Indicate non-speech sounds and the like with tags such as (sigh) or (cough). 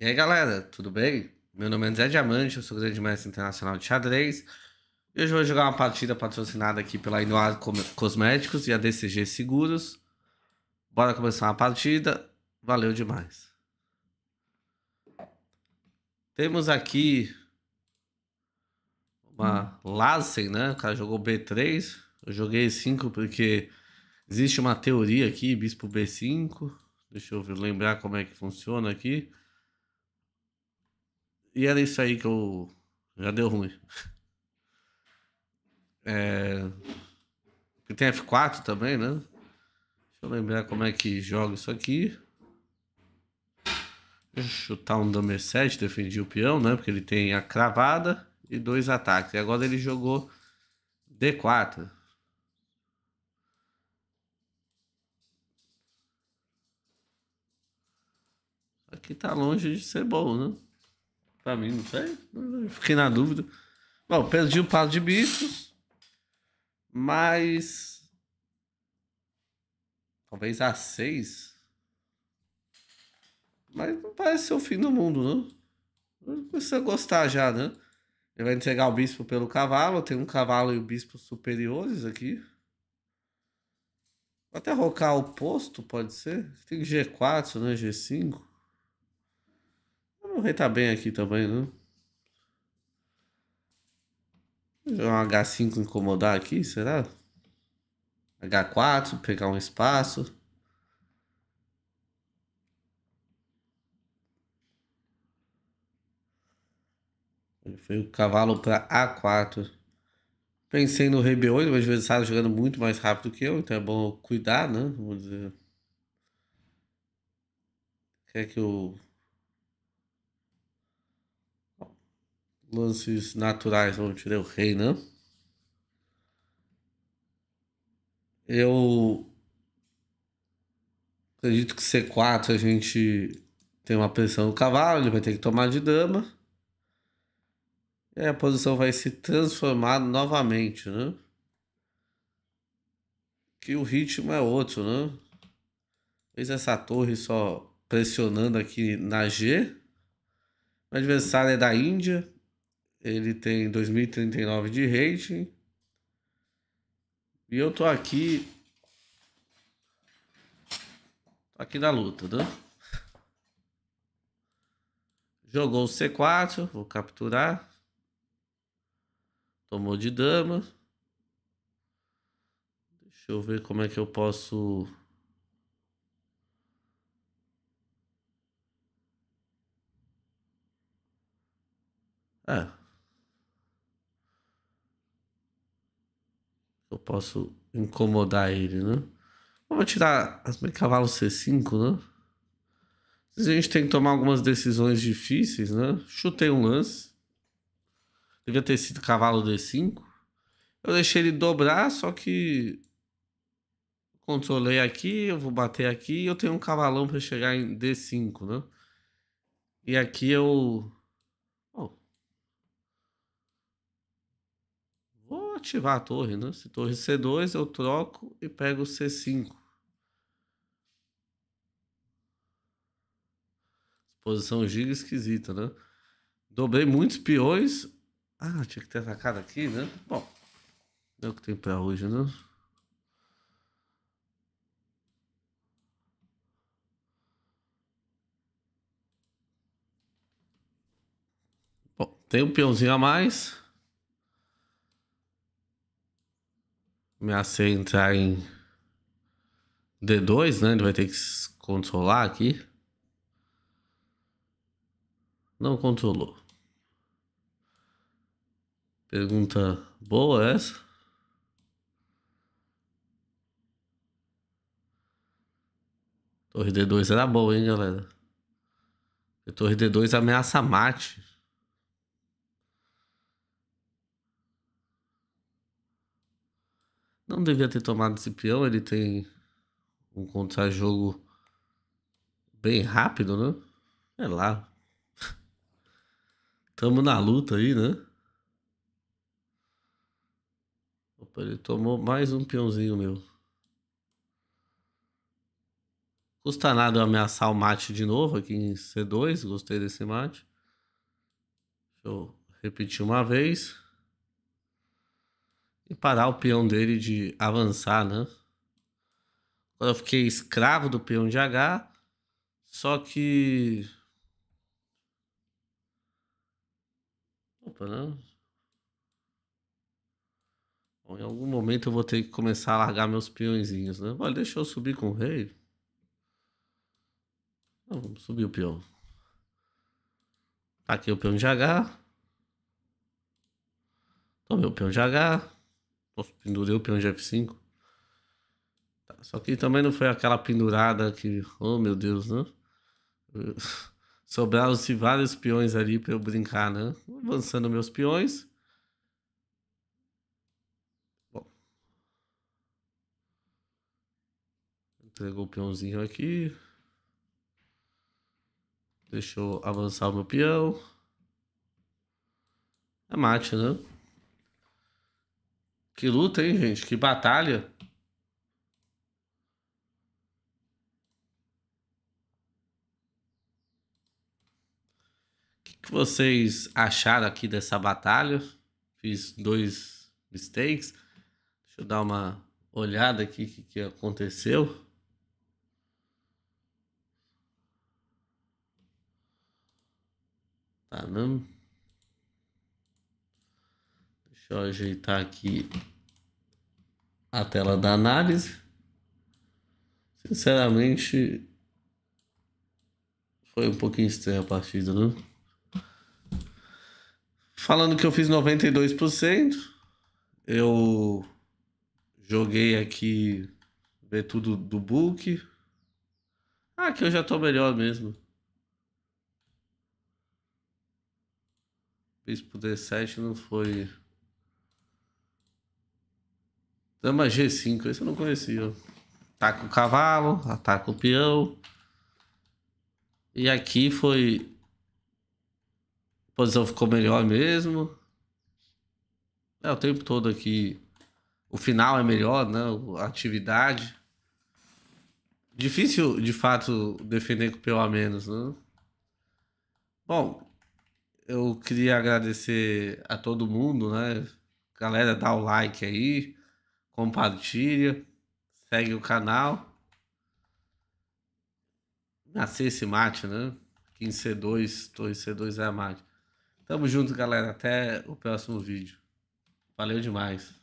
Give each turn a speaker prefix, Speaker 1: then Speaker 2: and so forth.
Speaker 1: E aí galera, tudo bem? Meu nome é Zé Diamante, eu sou grande mestre internacional de xadrez e hoje eu vou jogar uma partida patrocinada aqui pela Inoar Cosméticos e a DCG Seguros. Bora começar a partida, valeu demais. Temos aqui uma Larsen, né? O cara jogou B3, eu joguei 5 porque existe uma teoria aqui, bispo B5. Deixa eu lembrar como é que funciona aqui. E era isso aí que eu. Já deu ruim. É. tem F4 também, né? Deixa eu lembrar como é que joga isso aqui. Deixa eu chutar um Damer 7, defendi o peão, né? Porque ele tem a cravada e dois ataques. E agora ele jogou D4. Aqui tá longe de ser bom, né? Pra mim, não sei. Fiquei na dúvida. Bom, perdi o passo de bichos, mas. Talvez a seis. Mas não parece ser o fim do mundo, não. precisa gostar já, né? Ele vai entregar o bispo pelo cavalo. Tem um cavalo e o bispo superiores aqui. Vou até rocar o posto, pode ser? Tem G4, né? G5. O rei tá bem aqui também, né? um H5 incomodar aqui, será? H4, pegar um espaço. Foi o cavalo para A4. Pensei no rei B8, mas ele adversário jogando muito mais rápido que eu, então é bom cuidar, né? Vamos dizer. Quer que eu lances naturais, não tirei o rei, né? Eu acredito que C4 a gente tem uma pressão no cavalo, ele vai ter que tomar de dama. E a posição vai se transformar novamente, né? Que o ritmo é outro, né? Fez essa torre só pressionando aqui na G. O adversário é da Índia, ele tem 2039 de rating. E eu tô aqui. Aqui na luta, né? Jogou o C4, vou capturar. Tomou de dama. Deixa eu ver como é que eu posso. Ah, posso incomodar ele, né? Vamos tirar cavalo C5, né? A gente tem que tomar algumas decisões difíceis, né? Chutei um lance. Devia ter sido cavalo D5. Eu deixei ele dobrar, só que controlei aqui, eu vou bater aqui, eu tenho um cavalão para chegar em D5, né? E aqui eu ativar a torre, né? Se torre C2, eu troco e pego C5. Posição giga esquisita, né? Dobrei muitos peões. Ah, tinha que ter atacado aqui, né? Bom, é o que tem pra hoje, né? Bom, tem um peãozinho a mais. ameacei entrar em D2, né? Ele vai ter que controlar aqui. Não controlou. Pergunta boa essa. Torre D2 era boa, hein, galera? torre D2 ameaça mate. Não devia ter tomado esse peão, ele tem um contra-jogo bem rápido, né? Sei lá. (laughs) Tamo na luta aí, né? Opa, ele tomou mais um peãozinho meu. Custa nada eu ameaçar o mate de novo aqui em C2. Gostei desse mate. Deixa eu repetir uma vez e parar o peão dele de avançar, né? Agora eu fiquei escravo do peão de H, só que. Opa, né? Bom, em algum momento eu vou ter que começar a largar meus peõezinhos, né? Olha, deixa eu subir com o rei. vamos subir o peão. Tá aqui o peão de H. Tomei o peão de H pendurei o peão de F5. Tá, só que também não foi aquela pendurada que, oh meu Deus, né? (laughs) Sobraram-se vários peões ali para eu brincar, né? Avançando meus peões. Bom. Entregou o peãozinho aqui. deixou avançar o meu peão. É mate, né? Que luta, hein, gente? Que batalha. O que, que vocês acharam aqui dessa batalha? Fiz dois mistakes. Deixa eu dar uma olhada aqui o que, que aconteceu. Tá não. Deixa eu ajeitar aqui a tela da análise. Sinceramente, foi um pouquinho estranha a partida, né? Falando que eu fiz 92%, eu joguei aqui ver tudo do book. Ah, que eu já tô melhor mesmo. Bispo D7 não foi Dama G5, esse eu não conhecia. Ataca tá o cavalo, ataca tá o peão. E aqui foi. A posição ficou melhor mesmo. É, o tempo todo aqui. O final é melhor, né? A atividade. Difícil, de fato, defender com o peão a menos, né? Bom, eu queria agradecer a todo mundo, né? Galera, dá o like aí compartilha, segue o canal. Nascer esse mate, né? Aqui em C2, Torre C2 é a mate. Tamo junto, galera. Até o próximo vídeo. Valeu demais.